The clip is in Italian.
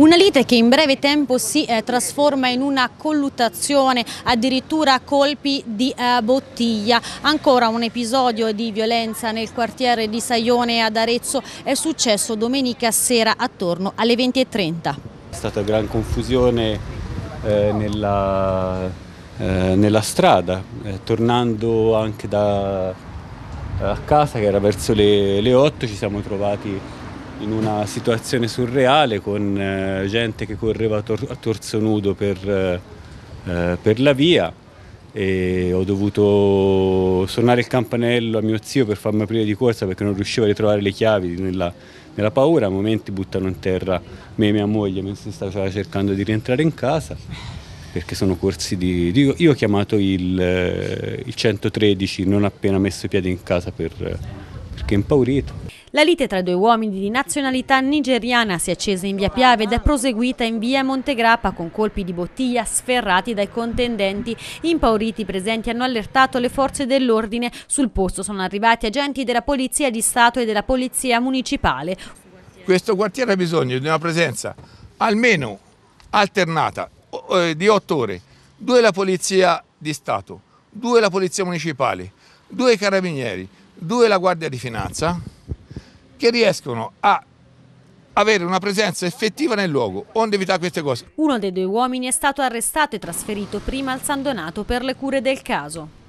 Una lite che in breve tempo si eh, trasforma in una colluttazione, addirittura colpi di eh, bottiglia. Ancora un episodio di violenza nel quartiere di Saione ad Arezzo è successo domenica sera attorno alle 20.30. È stata gran confusione eh, nella, eh, nella, strada, eh, tornando anche da, eh, a casa che era verso le, le 8 ci siamo trovati in una situazione surreale con eh, gente che correva a torso nudo per, eh, eh, per, la via e ho dovuto suonare il campanello a mio zio per farmi aprire di corsa perché non riuscivo a ritrovare le chiavi nella, nella paura, a momenti buttano in terra me e mia moglie mentre stava cercando di rientrare in casa perché sono corsi di... di io ho chiamato il, il 113 non appena messo i piedi in casa per perché è impaurito. La lite tra due uomini di nazionalità nigeriana si è accesa in via Piave ed è proseguita in via Montegrappa con colpi di bottiglia sferrati dai contendenti. Impauriti i presenti hanno allertato le forze dell'ordine. Sul posto sono arrivati agenti della Polizia di Stato e della Polizia Municipale. Questo quartiere ha bisogno di una presenza almeno alternata di otto ore, due la Polizia di Stato, due la Polizia Municipale, due carabinieri, due la Guardia di Finanza, che riescono a avere una presenza effettiva nel luogo, onde evitare queste cose. Uno dei due uomini è stato arrestato e trasferito prima al San Donato per le cure del caso.